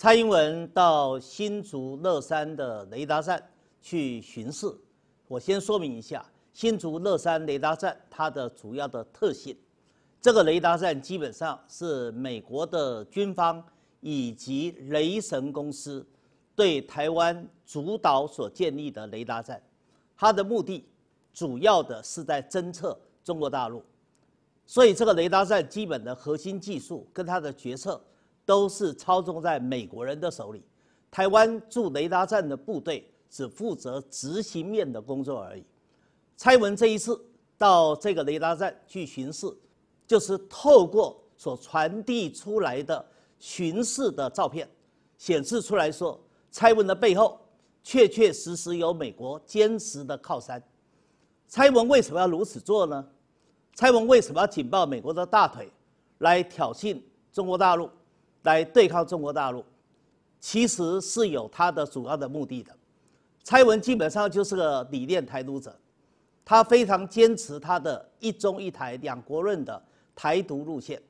蔡英文到新竹乐山的雷达站去巡视。我先说明一下，新竹乐山雷达站它的主要的特性。这个雷达站基本上是美国的军方以及雷神公司对台湾主导所建立的雷达站，它的目的主要的是在侦测中国大陆。所以这个雷达站基本的核心技术跟它的决策。都是操纵在美国人的手里。台湾驻雷达站的部队只负责执行面的工作而已。蔡文这一次到这个雷达站去巡视，就是透过所传递出来的巡视的照片，显示出来说，蔡文的背后确确实实有美国坚实的靠山。蔡文为什么要如此做呢？蔡文为什么要紧抱美国的大腿，来挑衅中国大陆？来对抗中国大陆，其实是有它的主要的目的的。蔡文基本上就是个理念台独者，他非常坚持他的一中一台两国论的台独路线，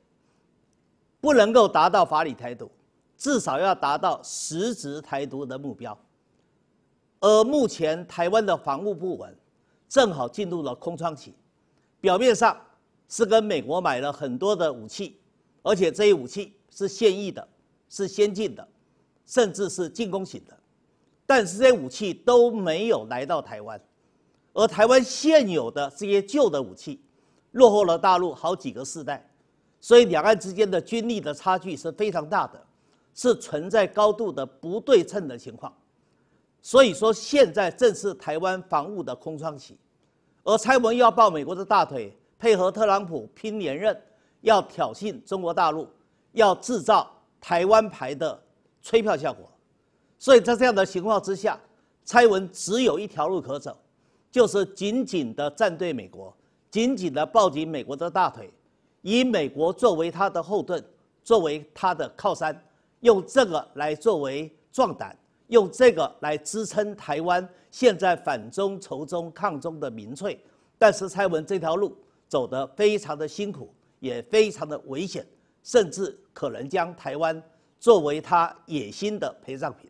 不能够达到法理台独，至少要达到实质台独的目标。而目前台湾的防务不稳，正好进入了空窗期，表面上是跟美国买了很多的武器，而且这一武器。是现役的，是先进的，甚至是进攻型的，但是这些武器都没有来到台湾，而台湾现有的这些旧的武器，落后了大陆好几个世代，所以两岸之间的军力的差距是非常大的，是存在高度的不对称的情况，所以说现在正是台湾防务的空窗期，而蔡文要抱美国的大腿，配合特朗普拼连任，要挑衅中国大陆。要制造台湾牌的吹票效果，所以在这样的情况之下，蔡文只有一条路可走，就是紧紧的站队美国，紧紧的抱紧美国的大腿，以美国作为他的后盾，作为他的靠山，用这个来作为壮胆，用这个来支撑台湾现在反中仇中抗中的民粹。但是蔡文这条路走得非常的辛苦，也非常的危险。甚至可能将台湾作为他野心的陪葬品。